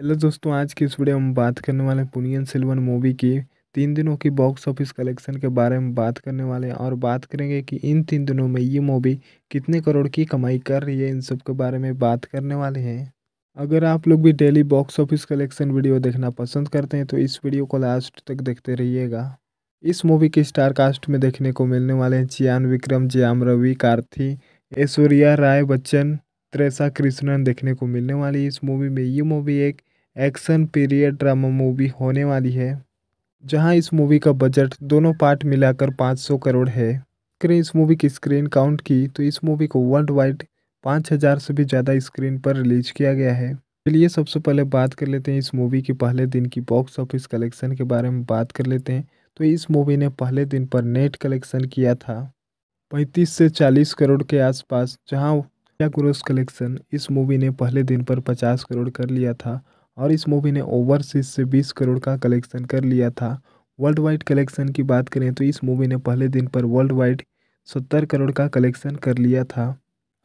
hello दोस्तों आज की इस वीडियो में हम बात करने वाले हैं पुनियन सिल्वन मूवी की तीन दिनों की बॉक्स ऑफिस कलेक्शन के बारे में बात करने वाले हैं और बात करेंगे कि इन तीन दिनों में ये मूवी कितने करोड़ की कमाई कर रही है इन सब के बारे में बात करने वाले हैं अगर आप लोग भी daily box office collection video देखना पसंद करते हैं तो इस वीडियो को लास्ट तक देखते रहिएगा इस मूवी के स्टार कास्ट में देखने को मिलने वाले हैं चियान विक्रम जयाम रवि कार्थी ऐश्वर्या राय बच्चन त्रेसा कृष्णन देखने को मिलने वाली इस मूवी में ये मूवी एक एक्शन पीरियड ड्रामा मूवी होने वाली है जहां इस मूवी का बजट दोनों पार्ट मिलाकर 500 करोड़ है करें इस मूवी की स्क्रीन काउंट की तो इस मूवी को वर्ल्ड वाइड पाँच हज़ार से भी ज़्यादा स्क्रीन पर रिलीज किया गया है चलिए सबसे पहले बात कर लेते हैं इस मूवी के पहले दिन की बॉक्स ऑफिस कलेक्शन के बारे में बात कर लेते हैं तो इस मूवी ने पहले दिन पर नेट कलेक्शन किया था पैंतीस से चालीस करोड़ के आसपास जहाँ क्या ग्रोस कलेक्शन इस मूवी ने पहले दिन पर 50 करोड़ कर लिया था और इस मूवी ने ओवरसीज से 20 करोड़ का कलेक्शन कर लिया था वर्ल्ड वाइड कलेक्शन की बात करें तो इस मूवी ने पहले दिन पर वर्ल्ड वाइड सत्तर करोड़ का कलेक्शन कर लिया था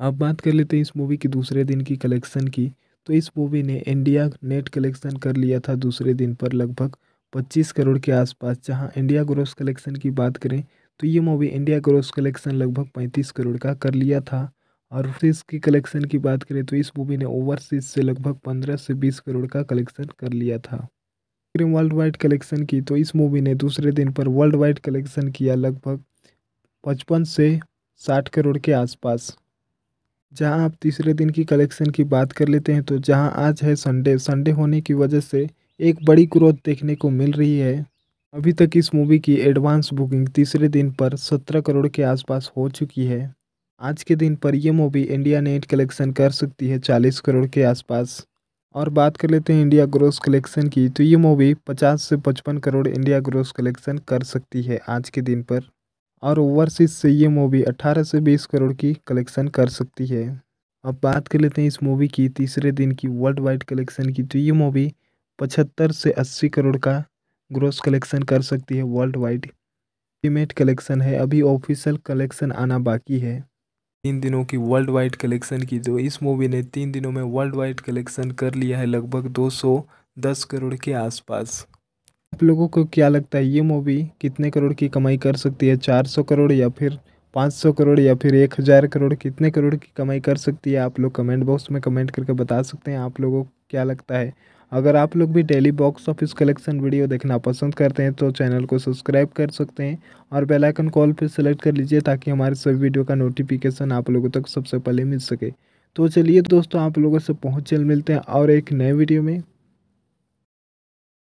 अब बात कर लेते हैं इस मूवी की दूसरे दिन की कलेक्शन की तो इस मूवी ने इंडिया नेट कलेक्शन कर लिया था दूसरे दिन पर लगभग पच्चीस करोड़ के आसपास जहाँ इंडिया ग्रोस कलेक्शन की बात करें तो ये मूवी इंडिया ग्रोस कलेक्शन लगभग पैंतीस करोड़ का कर लिया था और फिर इसकी कलेक्शन की बात करें तो इस मूवी ने ओवरसीज से लगभग 15 से 20 करोड़ का कलेक्शन कर लिया था वर्ल्ड वाइड कलेक्शन की तो इस मूवी ने दूसरे दिन पर वर्ल्ड वाइड कलेक्शन किया लगभग पचपन से साठ करोड़ के आसपास जहां आप तीसरे दिन की कलेक्शन की बात कर लेते हैं तो जहाँ आज है संडे संडे होने की वजह से एक बड़ी ग्रोथ देखने को मिल रही है अभी तक इस मूवी की एडवांस बुकिंग तीसरे दिन पर सत्रह करोड़ के आसपास हो चुकी है आज के दिन पर ये मूवी इंडिया नेट कलेक्शन कर सकती है चालीस करोड़ के आसपास और बात कर लेते हैं इंडिया ग्रोस कलेक्शन की तो ये मूवी पचास से पचपन करोड़ इंडिया ग्रोस कलेक्शन कर सकती है आज के दिन पर और ओवरसीज से ये मूवी अट्ठारह से बीस करोड़ की कलेक्शन कर सकती है अब बात कर लेते हैं इस मूवी की तीसरे दिन की वर्ल्ड वाइड कलेक्शन की तो ये मूवी पचहत्तर से अस्सी करोड़ का ग्रोस कलेक्शन कर सकती है वर्ल्ड वाइड एस्टिमेट कलेक्शन है अभी ऑफिशियल कलेक्शन आना बाकी है तीन दिनों की वर्ल्ड वाइड कलेक्शन की जो इस मूवी ने तीन दिनों में वर्ल्ड वाइड कलेक्शन कर लिया है लगभग 210 करोड़ के आसपास आप लोगों को क्या लगता है ये मूवी कितने करोड़ की कमाई कर सकती है 400 करोड़ या फिर 500 करोड़ या फिर 1000 करोड़ कितने करोड़ की कमाई कर सकती है आप लोग कमेंट बॉक्स में कमेंट करके बता सकते हैं आप लोगों को क्या लगता है अगर आप लोग भी daily box office collection video देखना पसंद करते हैं तो चैनल को सब्सक्राइब कर सकते हैं और बेल आइकन कॉल पर सेलेक्ट कर लीजिए ताकि हमारे सभी वीडियो का नोटिफिकेशन आप लोगों तक सबसे पहले मिल सके तो चलिए दोस्तों आप लोगों से पहुँच चल मिलते हैं और एक नए वीडियो में